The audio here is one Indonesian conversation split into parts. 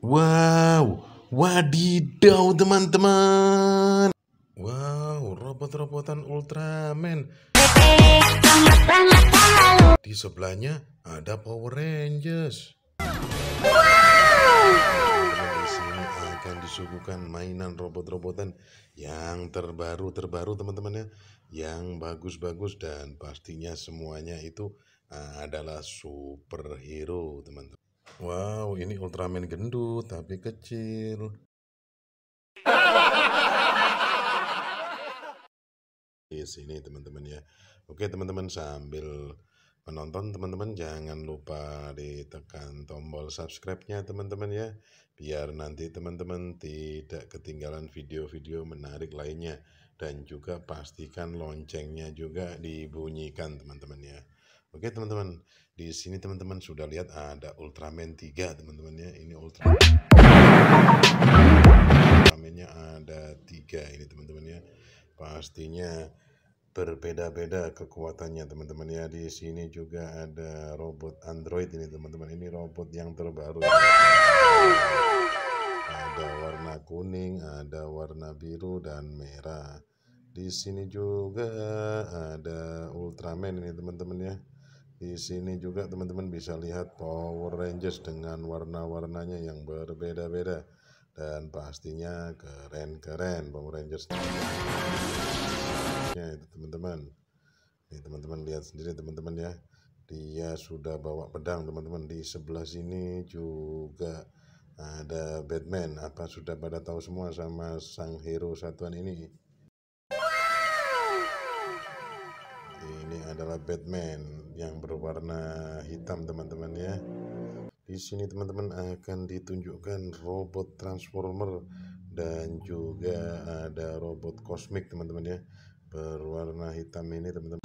Wow, wadidaw teman-teman. Wow, robot-robotan Ultraman. Di sebelahnya ada Power Rangers. Wow. Di sini akan disuguhkan mainan robot-robotan yang terbaru-terbaru teman-teman ya, yang bagus-bagus dan pastinya semuanya itu adalah superhero teman-teman. Wow, ini Ultraman gendut tapi kecil. Di sini teman-teman ya. Oke teman-teman sambil menonton teman-teman jangan lupa ditekan tombol subscribe-nya teman-teman ya. Biar nanti teman-teman tidak ketinggalan video-video menarik lainnya. Dan juga pastikan loncengnya juga dibunyikan teman-teman ya. Oke teman-teman, di sini teman-teman sudah lihat ada Ultraman 3 teman teman ya. Ini Ultraman. Ultramannya ada 3 ini teman teman ya. Pastinya berbeda-beda kekuatannya teman-teman ya. Di sini juga ada robot android ini teman-teman. Ini robot yang terbaru. Ada warna kuning, ada warna biru dan merah. Di sini juga ada Ultraman ini teman-teman ya. Di sini juga teman-teman bisa lihat Power Rangers dengan warna-warnanya yang berbeda-beda dan pastinya keren-keren Power Rangers. Ya itu teman-teman. Ini teman-teman lihat sendiri teman-teman ya. Dia sudah bawa pedang teman-teman di sebelah sini juga ada Batman. Apa sudah pada tahu semua sama sang hero satuan ini? ini adalah Batman yang berwarna hitam teman-teman ya di sini teman-teman akan ditunjukkan robot transformer dan juga ada robot kosmik teman-teman ya berwarna hitam ini teman-teman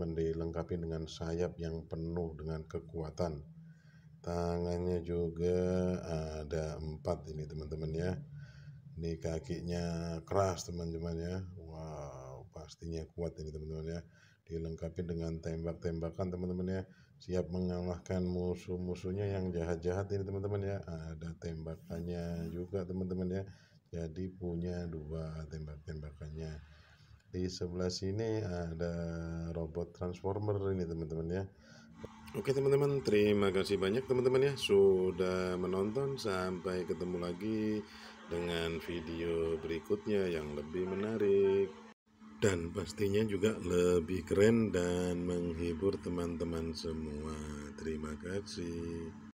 Mendilengkapi dengan sayap yang penuh dengan kekuatan tangannya juga ada empat ini teman-teman ya ini kakinya keras teman-teman ya wow pastinya kuat ini teman-teman ya dilengkapi dengan tembak-tembakan teman-teman ya siap mengalahkan musuh-musuhnya yang jahat-jahat ini teman-teman ya ada tembakannya juga teman-teman ya jadi punya dua tembak-tembakannya di sebelah sini ada robot transformer ini teman-teman ya Oke teman-teman, terima kasih banyak teman-teman ya sudah menonton. Sampai ketemu lagi dengan video berikutnya yang lebih menarik dan pastinya juga lebih keren dan menghibur teman-teman semua. Terima kasih.